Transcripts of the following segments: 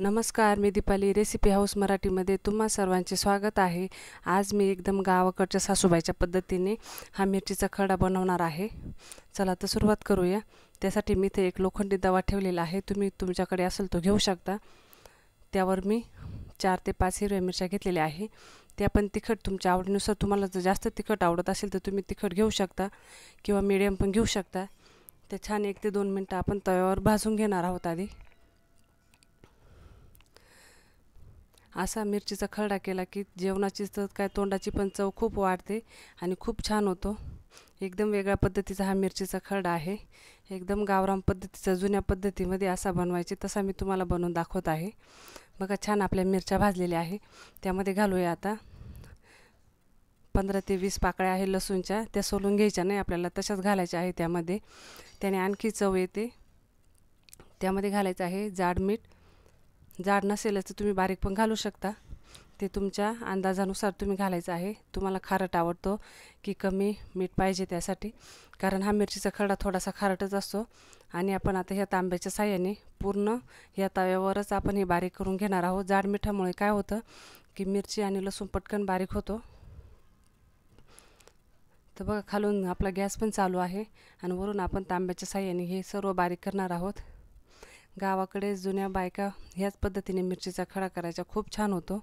नमस्कार मी Deepali recipe house मराठीमध्ये तुम्हा सर्वांचे स्वागत आहे आज मी एकदम गावाकडच्या सासूबाईच्या पद्धतीने हा मिरचीचा खडा बनवणार आहे चला तर सुरुवात करूया त्यासाठी मी ते एक लोखंडी दवा ठेवलेला आहे तुम्ही तुमच्याकडे असेल तो घेऊ शकता त्यावर मी चार ते पाच हिरव्या मिरच्या घेतलेल्या आहे त्या पण तिखट तुमच्या आवडीनुसार तुम्हाला जर जास्त तिखट आवडत असेल तर तुम्ही तिखट घेऊ शकता किंवा मिडियम पण घेऊ शकता ते छान एक ते दोन मिनटं आपण तव्यावर भाजून घेणार आहोत आधी असा मिरचीचा खरडा केला की जेवणाची तर काय तोंडाची पण चव खूप वाढते आणि खूप छान होतो एकदम वेगळ्या पद्धतीचा हा मिरचीचा खरडा आहे एकदम गावराम पद्धतीचा जुन्या पद्धतीमध्ये असा बनवायचे तसा मी तुम्हाला बनवून दाखवत आहे बघा छान आपल्या मिरच्या भाजलेल्या आहे त्यामध्ये घालूया आता पंधरा ते वीस पाकळ्या आहे लसूणच्या त्या सोलून घ्यायच्या नाही आपल्याला तशाच घालायच्या आहे त्यामध्ये त्याने आणखी चव येते त्यामध्ये घालायचं आहे जाड मीठ जाड नसेलच तर तुम्ही बारीक पण घालू शकता ते तुमच्या अंदाजानुसार तुम्ही घालायचं आहे तुम्हाला खारट आवडतो की कमी मीठ पाहिजे त्यासाठी कारण हा मिरचीचा खरडा थोडासा खारटच असतो आणि आपण आता ह्या तांब्याच्या साह्याने पूर्ण या तव्यावरच आपण हे बारीक करून घेणार आहोत जाड मिठामुळे काय होतं की मिरची आणि लसूण पटकन बारीक होतो तर बघा खालून आपला गॅस पण चालू आहे आणि वरून आपण तांब्याच्या साह्याने हे सर्व बारीक करणार आहोत गावाकडे जुन्या बायका ह्याच पद्धतीने मिरचीचा खडा करायचा खूप छान होतो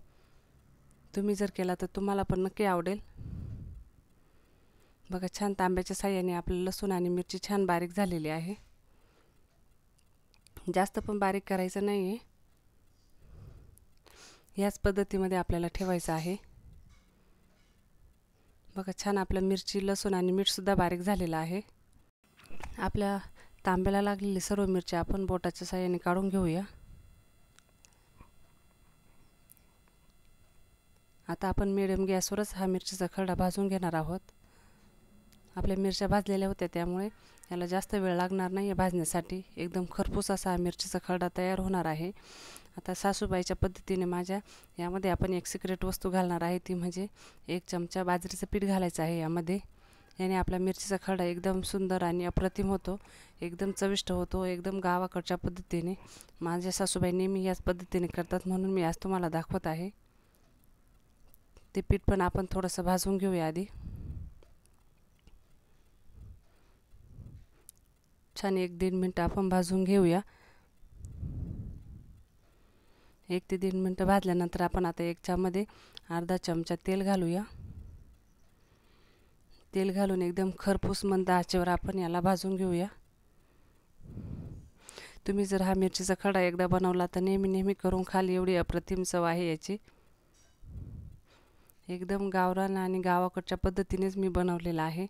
तुम्ही जर केला तर तुम्हाला पण नक्की आवडेल बघा छान तांब्याच्या साह्याने आपलं लसूण आणि मिरची छान बारीक झालेली आहे जास्त पण बारीक करायचं नाही आहे ह्याच पद्धतीमध्ये आपल्याला ठेवायचं आहे बघा छान आपलं मिरची लसूण आणि मीठसुद्धा बारीक झालेलं आहे आपल्या तांब्याला लागलेली सर्व मिरच्या आपण बोटाच्या साह्याने काढून घेऊया आता आपण मिडियम गॅसवरच हा मिरचीचा खरडा भाजून घेणार आहोत आपल्या मिरच्या भाजलेल्या होत्या त्यामुळे याला जास्त वेळ लागणार नाही आहे भाजण्यासाठी एकदम खरपूस असा हा मिरचीचा खरडा तयार होणार आहे आता सासूबाईच्या पद्धतीने माझ्या यामध्ये आपण एक सिक्रेट वस्तू घालणार आहे ती म्हणजे एक चमचा बाजरीचं पीठ घालायचं आहे यामध्ये याने आपला मिरचीचा खडा एकदम सुंदर आणि अप्रतिम होतो एकदम चविष्ट होतो एकदम गावाकडच्या पद्धतीने माझ्या सासूबाई नेहमी याच पद्धतीने करतात म्हणून मी आज तुम्हाला दाखवत आहे ते पीठ पण आपण थोडंसं भाजून घेऊया आधी छान एक दीड मिनटं आपण भाजून घेऊया एक ते दीड मिनटं भाजल्यानंतर आपण आता एक चहामध्ये अर्धा चमचा तेल घालूया तेल घालून एकदम खरपूस मंद आचेवर आपण याला भाजून घेऊया तुम्ही जर हा मिरचीचा खडा एकदा बनवला तर नेहमी नेहमी करून खाली एवढी अप्रतिम चव आहे याची एकदम गावरान आणि गावाकडच्या पद्धतीनेच मी बनवलेला आहे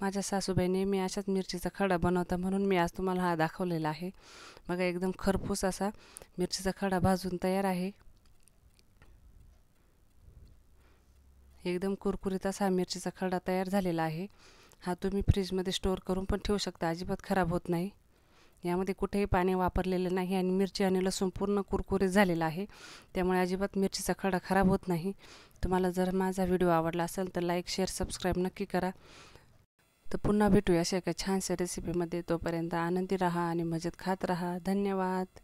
माझ्या सासूबाई नेहमी अशाच मिरचीचा खडा बनवता म्हणून मी आज तुम्हाला हा दाखवलेला आहे बघा एकदम खरपूस असा मिरचीचा खडा भाजून तयार आहे एकदम कुरकुरीत असा मिरचीचा खडा तयार झालेला आहे हा तुम्ही फ्रीजमध्ये स्टोअर करून पण ठेवू शकता अजिबात खराब होत नाही यामध्ये कुठेही पाणी वापरलेलं नाही आणि मिरची आणि लसूण पूर्ण कुरकुरीत झालेला आहे त्यामुळे अजिबात मिरचीचा खडा खराब होत नाही तुम्हाला जर माझा व्हिडिओ आवडला असेल तर लाईक शेअर सबस्क्राईब नक्की करा तर पुन्हा भेटूया अशा एका छानशा रेसिपीमध्ये तोपर्यंत आनंदी राहा आणि मजेत खात राहा धन्यवाद